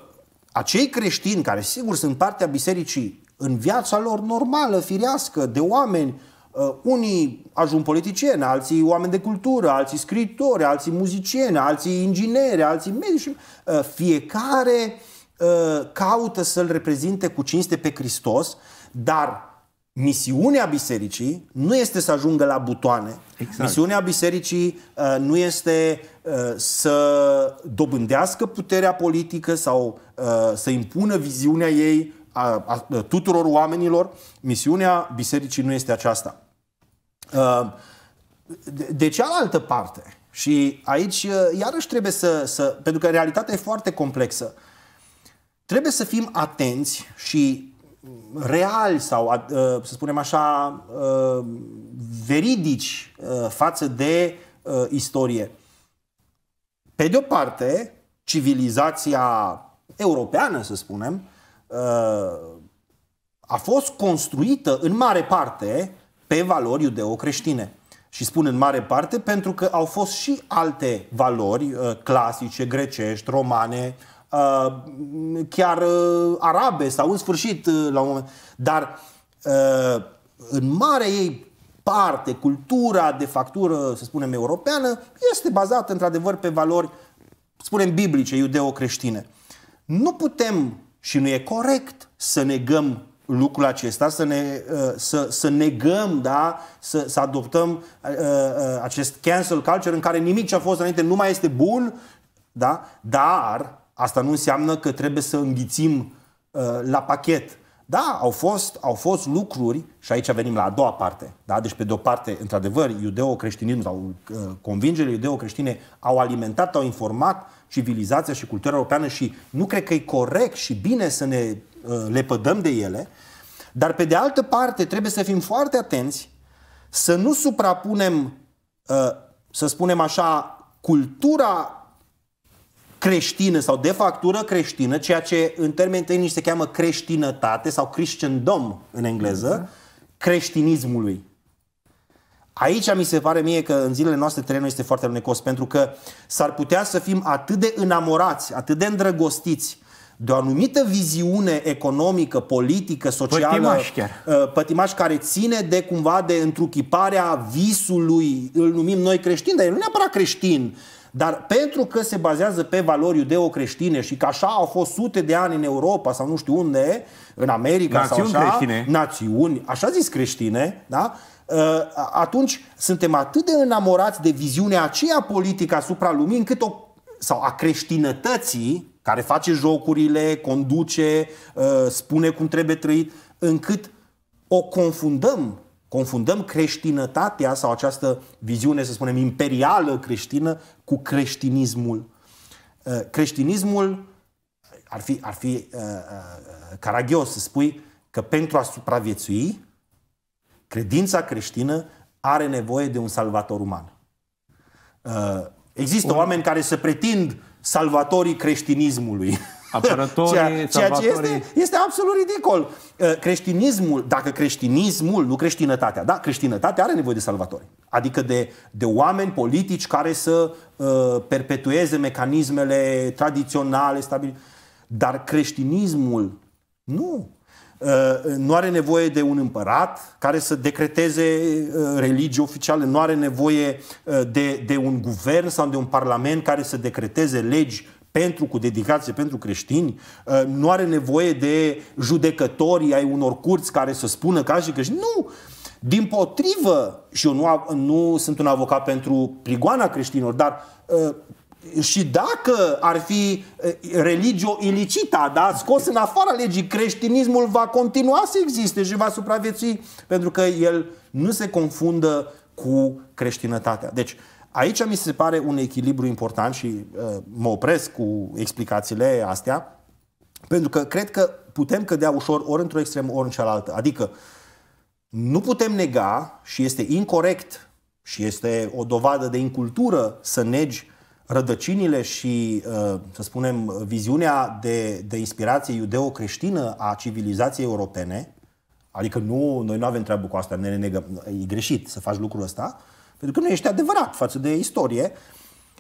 acei creștini care sigur sunt partea bisericii în viața lor normală, firească, de oameni, uh, unii ajung politicieni, alții oameni de cultură, alții scritori, alții muzicieni, alții ingineri, alții medici, uh, fiecare uh, caută să-L reprezinte cu cinste pe Hristos, dar misiunea bisericii nu este să ajungă la butoane. Exact. Misiunea bisericii uh, nu este uh, să dobândească puterea politică sau uh, să impună viziunea ei a, a, a tuturor oamenilor. Misiunea bisericii nu este aceasta. Uh, de, de cealaltă parte, și aici uh, iarăși trebuie să, să. pentru că realitatea e foarte complexă, trebuie să fim atenți și reali sau, uh, să spunem așa, uh, veridici uh, față de istorie. Pe de o parte, civilizația europeană, să spunem, a fost construită în mare parte pe valori iudeo-creștine. Și spun în mare parte pentru că au fost și alte valori clasice, grecești, romane, Uh, chiar uh, arabe sau în sfârșit uh, la un moment. Dar în mare ei parte, cultura de factură, să spunem, europeană, este bazată într-adevăr pe valori, spunem, biblice, iudeo-creștine. Nu putem și nu e corect să negăm lucrul acesta, să, ne, să, să negăm, da, să, să adoptăm acest cancel culture în care nimic ce a fost înainte nu mai este bun, da, dar Asta nu înseamnă că trebuie să înghițim uh, la pachet. Da, au fost, au fost lucruri, și aici venim la a doua parte. Da? Deci, pe de-o parte, într-adevăr, iudeo-creștinismul sau uh, convingerile iudeo-creștine au alimentat, au informat civilizația și cultura europeană și nu cred că e corect și bine să ne uh, lepădăm de ele. Dar, pe de altă parte, trebuie să fim foarte atenți să nu suprapunem, uh, să spunem așa, cultura creștină sau de factură creștină, ceea ce în termeni tehnici se cheamă creștinătate sau creștindom în engleză, exact. creștinismului. Aici mi se pare mie că în zilele noastre terenul este foarte lunecos, pentru că s-ar putea să fim atât de înamorați, atât de îndrăgostiți de o anumită viziune economică, politică, socială, pătimaș, chiar. Uh, pătimaș care ține de cumva de întruchiparea visului, îl numim noi creștin, dar el nu neapărat creștin, dar pentru că se bazează pe valori iudeo-creștine și că așa au fost sute de ani în Europa sau nu știu unde, în America națiuni sau așa, creștine. națiuni, așa zis creștine, da? Uh, atunci suntem atât de înamorați de viziunea aceea politică asupra lumii încât o, sau a creștinătății care face jocurile, conduce, uh, spune cum trebuie trăit, încât o confundăm confundăm creștinătatea sau această viziune, să spunem, imperială creștină cu creștinismul. Uh, creștinismul ar fi, ar fi uh, uh, caragios să spui că pentru a supraviețui, credința creștină are nevoie de un salvator uman. Există un... oameni care se pretind salvatorii creștinismului. Apărătorii, ceea, ceea ce este, este absolut ridicol. Ă, creștinismul, dacă creștinismul, nu creștinătatea, da, creștinătatea are nevoie de salvatori. Adică de, de oameni politici care să uh, perpetueze mecanismele tradiționale stabile. Dar creștinismul nu. Uh, nu are nevoie de un împărat care să decreteze uh, religii oficiale, nu are nevoie uh, de, de un guvern sau de un parlament care să decreteze legi pentru, cu dedicație pentru creștini, uh, nu are nevoie de judecători ai unor curți care să spună ca și creștini. Nu! Din potrivă, și eu nu, nu sunt un avocat pentru prigoana creștinilor, dar uh, și dacă ar fi uh, religio ilicita, da, scos în afara legii, creștinismul va continua să existe și va supraviețui, pentru că el nu se confundă cu creștinătatea. Deci, uh, Aici mi se pare un echilibru important și uh, mă opresc cu explicațiile astea, pentru că cred că putem cădea ușor ori într-o extrem, ori în cealaltă. Adică nu putem nega și este incorrect și este o dovadă de incultură să negi rădăcinile și, uh, să spunem, viziunea de, de inspirație iudeo-creștină a civilizației europene, adică nu, noi nu avem treabă cu asta, ne negăm, e greșit să faci lucrul ăsta, pentru că nu ești adevărat față de istorie,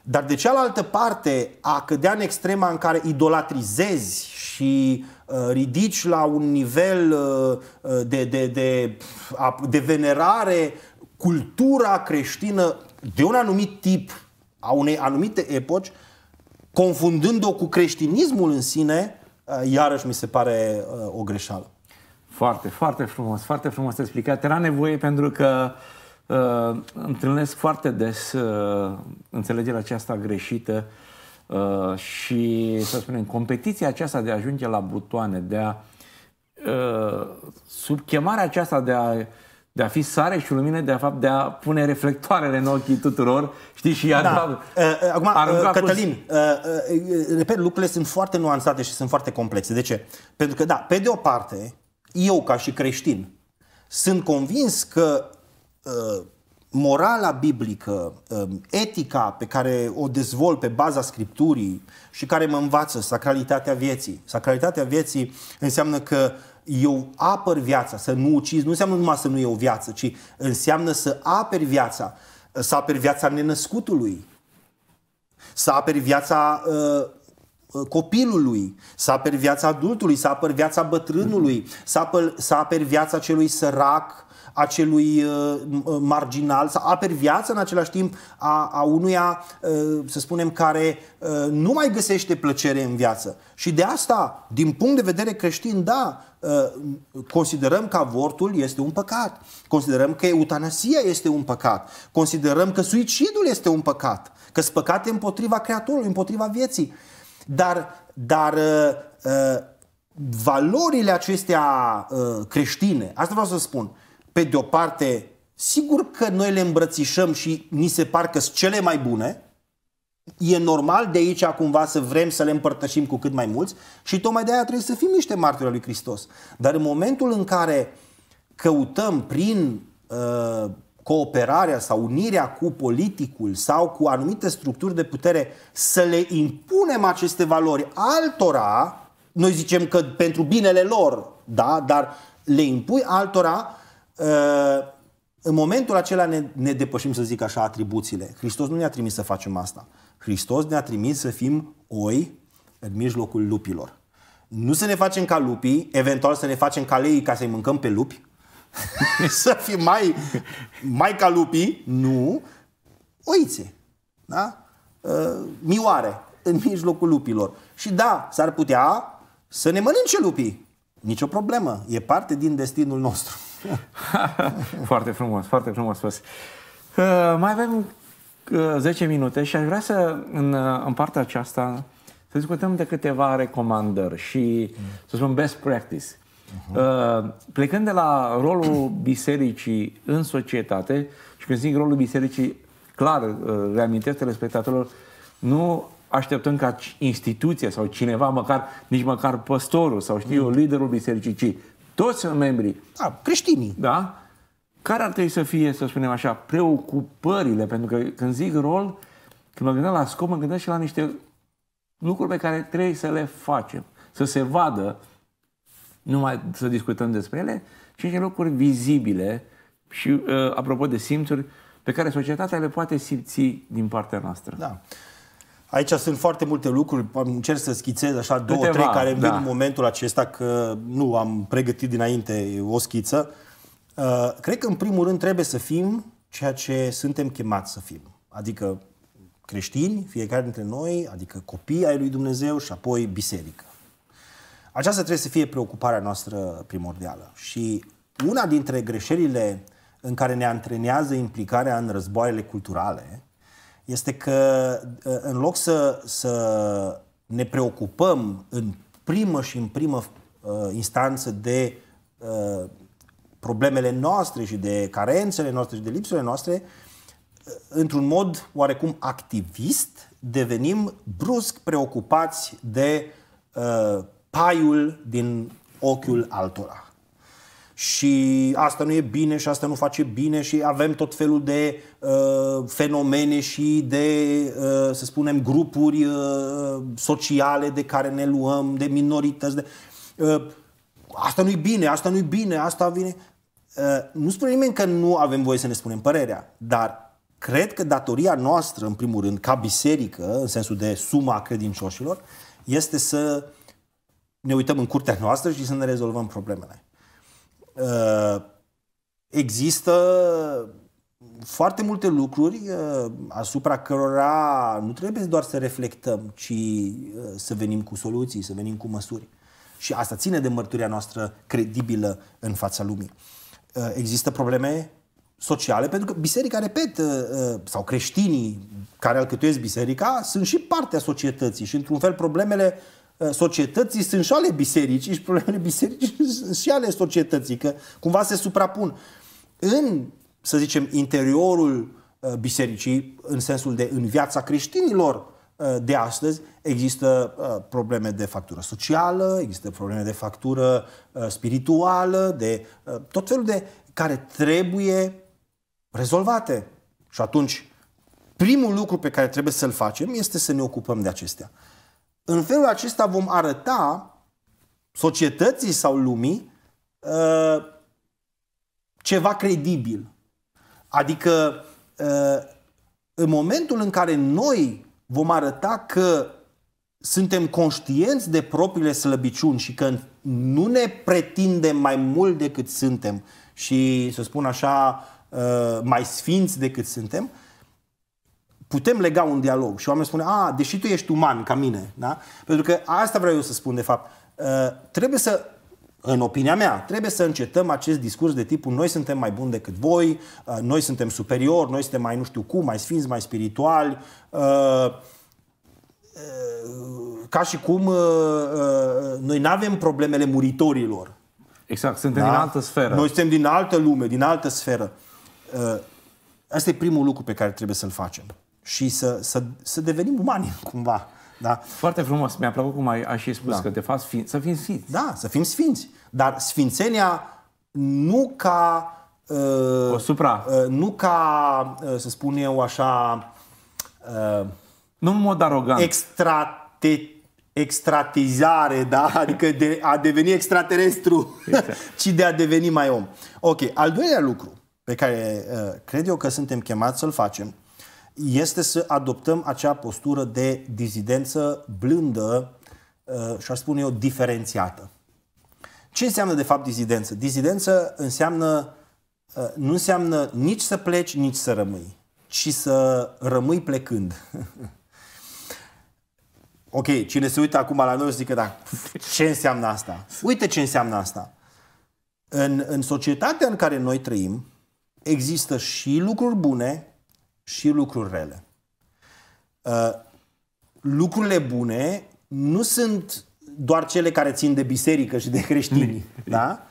dar de cealaltă parte a cădea în extrema în care idolatrizezi și uh, ridici la un nivel uh, uh, de, de, de, de venerare cultura creștină de un anumit tip, a unei anumite epoci, confundând-o cu creștinismul în sine, iarăși mi se pare o greșeală. Foarte, foarte frumos, foarte frumos explicat. Era nevoie pentru că uh, uh, întâlnesc foarte des uh, înțelegerea aceasta greșită uh, și, să spunem, competiția aceasta de a ajunge la butoane, de a uh, sub chemarea aceasta de a de a fi sare și lumină, de a fapt de a pune reflectoarele în ochii tuturor, știi, și iar da. Uh, uh, acum, uh, Cătălin, cu... repet, lucrurile sunt foarte nuanțate și sunt foarte complexe. De ce? Pentru că, da, pe de o parte, eu ca și creștin sunt convins că Uh, morala biblică, um, etica pe care o dezvolt pe baza Scripturii și care mă învață sacralitatea vieții. Sacralitatea vieții înseamnă că eu apăr viața, să nu ucizi, nu înseamnă numai să nu e o viață, ci înseamnă să aperi viața, să aperi viața nenăscutului, să aperi viața uh, uh, copilului, să aperi viața adultului, să aperi viața bătrânului, să aperi, să aperi viața celui sărac, acelui uh, marginal, să aperi viața în același timp a, a unuia, uh, să spunem, care uh, nu mai găsește plăcere în viață. Și de asta, din punct de vedere creștin, da, considerăm că avortul este un păcat, considerăm că eutanasia este un păcat, considerăm că suicidul este un păcat, că sunt păcate împotriva Creatorului, împotriva vieții. Dar, dar valorile acestea creștine, asta vreau să spun, pe de o parte, sigur că noi le îmbrățișăm și ni se par că sunt cele mai bune, e normal de aici cumva să vrem să le împărtășim cu cât mai mulți și tocmai de aia trebuie să fim niște martori al lui Hristos. Dar în momentul în care căutăm prin uh, cooperarea sau unirea cu politicul sau cu anumite structuri de putere să le impunem aceste valori altora, noi zicem că pentru binele lor, da, dar le impui altora, Ă, în momentul acela ne, ne depășim, să zic așa, atribuțiile. Hristos nu ne-a trimis să facem asta. Hristos ne-a trimis să fim oi în mijlocul lupilor. Nu să ne facem ca lupii, eventual să ne facem ca leii ca să-i mâncăm pe lupi, să fim mai, mai ca lupii, nu, oițe, da? Ă, mioare în mijlocul lupilor. Și da, s-ar putea să ne mănânce lupii. Nicio problemă, e parte din destinul nostru. foarte frumos, foarte frumos spus. Uh, mai avem uh, 10 minute și aș vrea să, în, uh, în partea aceasta, să discutăm de câteva recomandări și, mm. să spun, best practice. Uh-huh. Plecând de la rolul bisericii în societate, și când zic rolul bisericii, clar, uh, reamintesc telespectatorilor, nu așteptăm ca instituție sau cineva, măcar, nici măcar păstorul sau știu eu, mhm. liderul bisericii, ci toți sunt membri. Da, creștinii. Da? Care ar trebui să fie, să spunem așa, preocupările? Pentru că când zic rol, când mă gândesc la scop, mă gândesc și la niște lucruri pe care trebuie să le facem. Să se vadă, nu mai să discutăm despre ele, ci niște lucruri vizibile și, uh, apropo de simțuri, pe care societatea le poate simți din partea noastră. Da. Aici sunt foarte multe lucruri, încerc să schițez așa două, Câteva, trei care îmi da. vin în momentul acesta că nu am pregătit dinainte o schiță. Uh, cred că în primul rând trebuie să fim ceea ce suntem chemați să fim. Adică creștini, fiecare dintre noi, adică copii ai lui Dumnezeu și apoi biserică. Aceasta trebuie să fie preocuparea noastră primordială. Și una dintre greșelile în care ne antrenează implicarea în războaiele culturale este că ă, în loc să, să ne preocupăm în primă și în primă uh, instanță de uh, problemele noastre și de carențele noastre și de lipsurile noastre, într-un mod oarecum activist, devenim brusc preocupați de uh, paiul din ochiul altora și asta nu e bine și asta nu face bine și avem tot felul de uh, fenomene și de, uh, să spunem, grupuri uh, sociale de care ne luăm, de minorități. De, uh, asta nu e bine, asta nu e bine, asta vine. Uh, nu spune nimeni că nu avem voie să ne spunem părerea, dar cred că datoria noastră, în primul rând, ca biserică, în sensul de suma credincioșilor, este să ne uităm în curtea noastră și să ne rezolvăm problemele. Uh, există foarte multe lucruri uh, asupra cărora nu trebuie doar să reflectăm, ci uh, să venim cu soluții, să venim cu măsuri. Și asta ține de mărturia noastră credibilă în fața lumii. Există probleme sociale, pentru că biserica, repet, sau creștinii care alcătuiesc biserica, sunt și partea societății și, într-un fel, problemele uh, Eh, societății sunt și ale bisericii și problemele bisericii sunt și ale societății, că cumva se suprapun. În, să zicem, interiorul eh, bisericii, în sensul de în viața creștinilor eh, de astăzi, există probleme de factură socială, există probleme de factură spirituală, de tot felul de care trebuie rezolvate. Și atunci, primul lucru pe care trebuie să-l facem este să ne ocupăm de acestea. În felul acesta vom arăta societății sau lumii uh, ceva credibil. Adică uh, în momentul în care noi vom arăta că suntem conștienți de propriile slăbiciuni și că nu ne pretindem mai mult decât suntem și, să spun așa, uh, mai sfinți decât suntem, putem lega un dialog și oamenii spune, a, deși tu ești uman ca mine, da? Pentru că asta vreau eu să spun, de fapt. Uh, trebuie să în opinia mea, trebuie să încetăm acest discurs de tipul noi suntem mai buni decât voi, uh, noi suntem superiori, noi suntem mai nu știu cum, mai sfinți, mai spirituali, uh, uh ca și cum uh, uh, noi nu avem problemele muritorilor. Exact, suntem da? din altă sferă. Noi suntem din altă lume, din altă sferă. Asta e primul lucru pe care trebuie să-l facem și să, să, să devenim umani, cumva. Da? Foarte frumos. Mi-a plăcut cum ai, ai și spus da. că, te faci să fim sfinți. Da, să fim sfinți. Dar sfințenia nu ca... Uh, o supra. Uh, nu ca, uh, să spun eu așa... Uh, nu în mod arogant. Extrate, extratizare, da? Adică de a deveni extraterestru, exact. ci de a deveni mai om. Ok, al doilea lucru pe care uh, cred eu că suntem chemați să-l facem este să adoptăm acea postură de dizidență blândă uh, și aș spune eu diferențiată. Ce înseamnă de fapt dizidență? Dizidență înseamnă, uh, nu înseamnă nici să pleci, nici să rămâi, ci să rămâi plecând. ok, cine se uită acum la noi zică, da, ce înseamnă asta? Uite ce înseamnă asta. În, în societatea în care noi trăim, există și lucruri bune și lucruri rele. Uh, lucrurile bune nu sunt doar cele care țin de biserică și de creștini, da?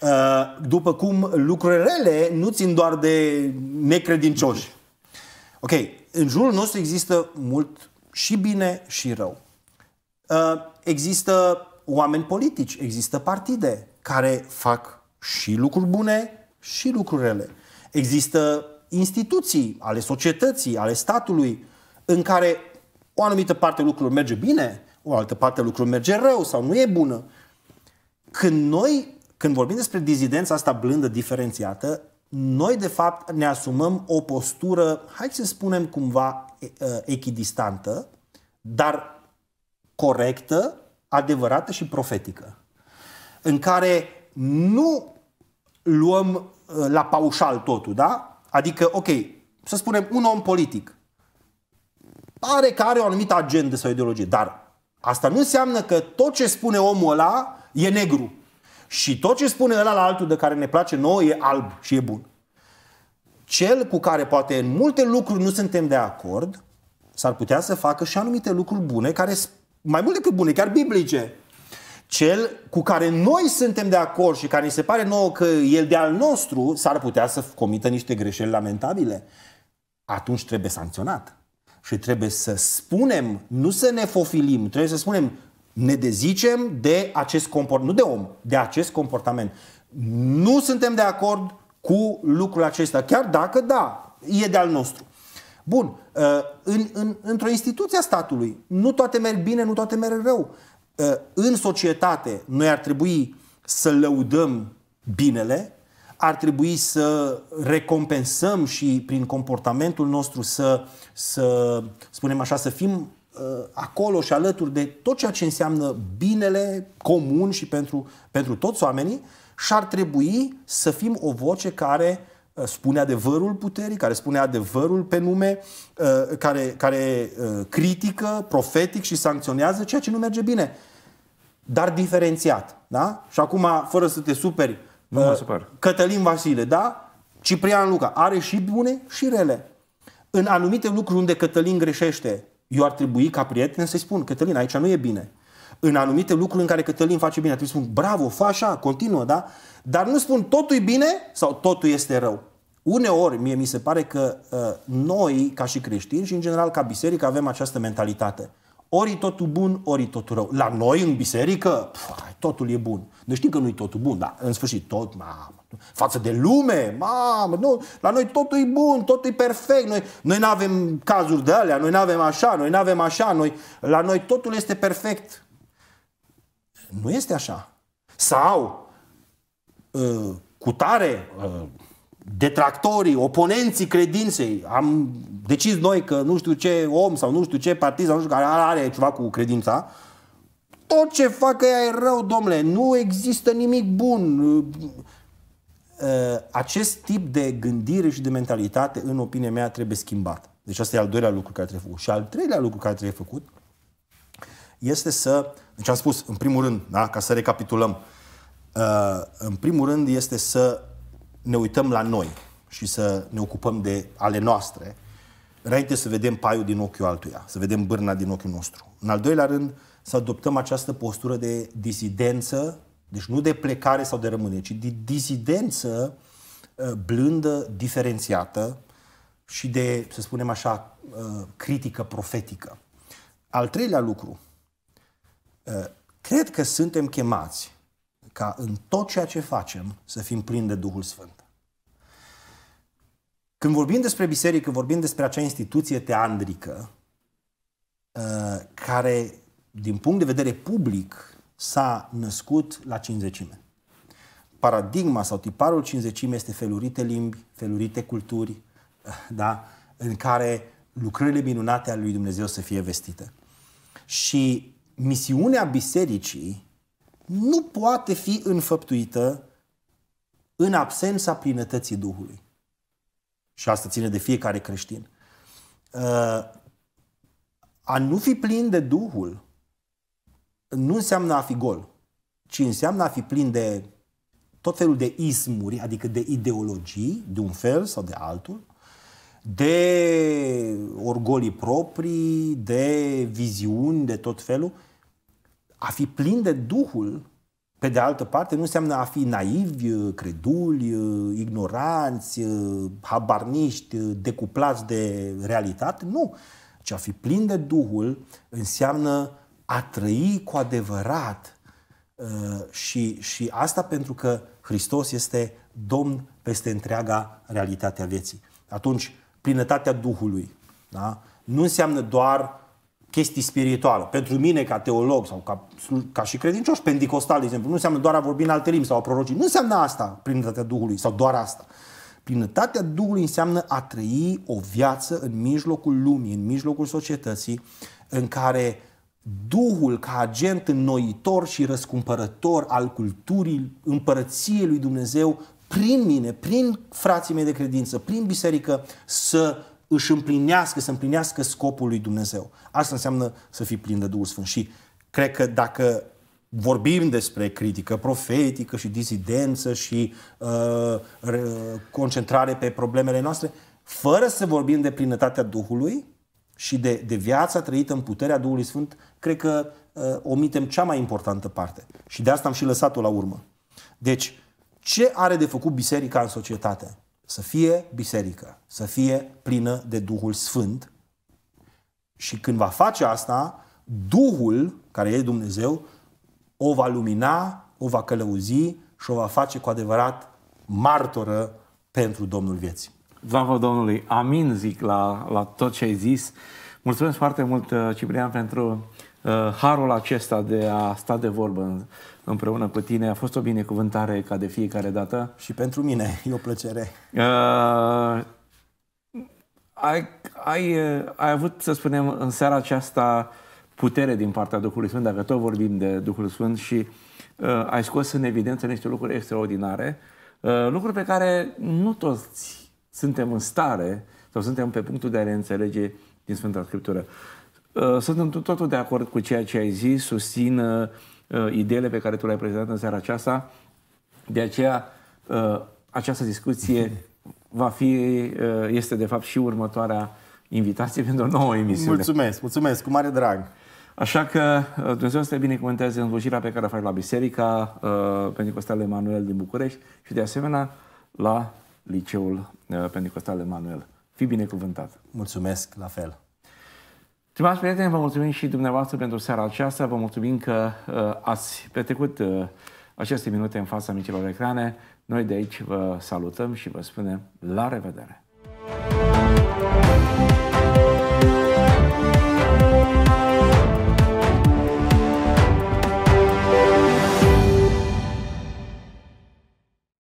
Uh, după cum lucrurile rele nu țin doar de necredincioși. Ok, în jurul nostru există mult și bine și rău. Uh, există oameni politici, există partide care fac și lucruri bune și lucruri rele. Există instituții, ale societății, ale statului, în care o anumită parte lucrurilor merge bine, o altă parte lucrurilor merge rău sau nu e bună. Când noi, când vorbim despre dizidența asta blândă, diferențiată, noi de fapt ne asumăm o postură, hai să spunem cumva echidistantă, dar corectă, adevărată și profetică, în care nu luăm uh, la paușal totul, da? Adică, ok, să spunem, un om politic are că are o anumită agendă sau ideologie, dar asta nu înseamnă că tot ce spune omul ăla e negru. Și tot ce spune ăla la altul de care ne place nouă e alb și e bun. Cel cu care poate în multe lucruri nu suntem de acord, s-ar putea să facă și anumite lucruri bune, care mai mult decât bune, chiar biblice cel cu care noi suntem de acord și care ni se pare nouă că el de al nostru s-ar putea să comită niște greșeli lamentabile, atunci trebuie sancționat. Și trebuie să spunem, nu să ne fofilim, trebuie să spunem, ne dezicem de acest comportament, nu de om, de acest comportament. Nu suntem de acord cu lucrul acesta, chiar dacă da, e de al nostru. Bun, uh, în, în, într-o instituție a statului, nu toate merg bine, nu toate merg rău Ă, în societate noi ar trebui să lăudăm binele, ar trebui să recompensăm și prin comportamentul nostru să, să spunem așa, să fim ă, acolo și alături de tot ceea ce înseamnă binele comun și pentru, pentru toți oamenii și ar trebui să fim o voce care Uh, spune adevărul puterii, care spune adevărul pe nume, uh, care, care uh, critică profetic și sancționează ceea ce nu merge bine, dar diferențiat. Da? Și acum, fără să te superi, nu mă super. Cătălin Vasile, da? Ciprian Luca are și bune și rele. În anumite lucruri unde Cătălin greșește, eu ar trebui ca prieten să-i spun, Cătălin, aici nu e bine în anumite lucruri în care Cătălin face bine. Atunci spun, bravo, fă așa, continuă, da? Dar nu spun totul e bine sau totul este rău. Uneori, mie mi se pare că uh, noi, ca și creștini și în general ca biserică, avem această mentalitate. Ori totul bun, ori totul rău. La noi, în biserică, pf, totul e bun. Noi știm că nu e totul bun, dar în sfârșit tot, mamă, față de lume, mamă, nu, la noi totul e bun, totul e perfect, noi, noi nu avem cazuri de alea, noi nu avem așa, noi nu avem așa, noi, la noi totul este perfect. Nu este așa. Sau uh, cu tare uh, detractorii, oponenții credinței, am decis noi că nu știu ce om sau nu știu ce partid sau nu știu care are ceva cu credința, tot ce fac ea e rău, domnule, nu există nimic bun. Uh, acest tip de gândire și de mentalitate, în opinia mea, trebuie schimbat. Deci asta e al doilea lucru care trebuie făcut. Și al treilea lucru care trebuie făcut este să, deci am spus, în primul rând, da, ca să recapitulăm, uh, în primul rând este să ne uităm la noi și să ne ocupăm de ale noastre, înainte să vedem paiul din ochiul altuia, să vedem bârna din ochiul nostru. În al doilea rând, să adoptăm această postură de disidență, deci nu de plecare sau de rămâne, ci de disidență uh, blândă, diferențiată și de, să spunem așa, uh, critică profetică. Al treilea lucru, Eh, cred că suntem chemați ca în tot ceea ce facem să fim plini de Duhul Sfânt. Când vorbim despre biserică, vorbim despre acea instituție teandrică eh, care, din punct de vedere public, s-a născut la cinzecime. Paradigma sau tiparul cinzecime este felurite limbi, felurite culturi, eh, da? în care lucrările minunate ale lui Dumnezeu să fie vestite. Și misiunea bisericii nu poate fi înfăptuită în absența plinătății Duhului. Și asta ține de fiecare creștin. Uh, a nu fi plin de Duhul nu înseamnă a fi gol, ci înseamnă a fi plin de tot felul de ismuri, adică de ideologii, de un fel sau de altul, de orgolii proprii, de viziuni, de tot felul. A fi plin de Duhul, pe de altă parte, nu înseamnă a fi naivi, uh, creduli, uh, ignoranți, uh, habarniști, decuplați de realitate. Nu. Ce a fi plin de Duhul înseamnă a trăi cu adevărat și, și asta pentru că Hristos este Domn peste întreaga realitate a vieții. Atunci, plinătatea Duhului. Da? Nu înseamnă doar chestii spirituale. Pentru mine, ca teolog sau ca, ca și credincioși pentecostal, de exemplu, nu înseamnă doar a vorbi în alte limbi sau a proroci. Nu înseamnă asta, plinătatea Duhului, sau doar asta. Plinătatea Duhului înseamnă a trăi o viață în mijlocul lumii, în mijlocul societății, în care Duhul ca agent înnoitor și răscumpărător al culturii împărăției lui Dumnezeu prin mine, prin frații mei de credință, prin biserică, să își împlinească, să împlinească scopul lui Dumnezeu. Asta înseamnă să fii plin de Duhul Sfânt. Și cred că dacă vorbim despre critică profetică și dizidență și uh, concentrare pe problemele noastre, fără să vorbim de plinătatea Duhului și de, de viața trăită în puterea Duhului Sfânt, cred că uh, omitem cea mai importantă parte. Și de asta am și lăsat-o la urmă. Deci, ce are de făcut biserica în societate? Să fie biserică, să fie plină de Duhul Sfânt și când va face asta, Duhul, care e Dumnezeu, o va lumina, o va călăuzi și o va face cu adevărat martoră pentru Domnul vieții. Slavă Domnului! Amin, zic la, la tot ce ai zis. Mulțumesc foarte mult, uh, Ciprian, pentru Uh, harul acesta de a sta de vorbă împreună cu tine a fost o binecuvântare ca de fiecare dată. Și pentru mine e o plăcere. Uh, ai, ai, uh, ai avut, să spunem, în seara aceasta putere din partea Duhului Sfânt, dacă tot vorbim de Duhul Sfânt și uh, ai scos în evidență niște lucruri extraordinare, uh, lucruri pe care nu toți suntem în stare sau suntem pe punctul de a le înțelege din Sfânta Scriptură. Uh, Sunt într totul de acord cu ceea ce ai zis, susțin uh, uh, ideile pe care tu le-ai prezentat în seara aceasta. De aceea, uh, această discuție va fi, uh, este de fapt și următoarea invitație pentru o nouă emisiune. Mulțumesc, mulțumesc, cu mare drag. Așa că uh, Dumnezeu să te binecuvânteze slujirea pe care o faci la Biserica Pentecostal Emanuel din București și de asemenea la Liceul Pentecostal Emanuel. Fii binecuvântat! Mulțumesc, la fel! Stimați prieteni, vă mulțumim și dumneavoastră pentru seara aceasta. Vă mulțumim că uh, ați petrecut uh, aceste minute în fața micilor ecrane. Noi de aici vă salutăm și vă spunem la revedere!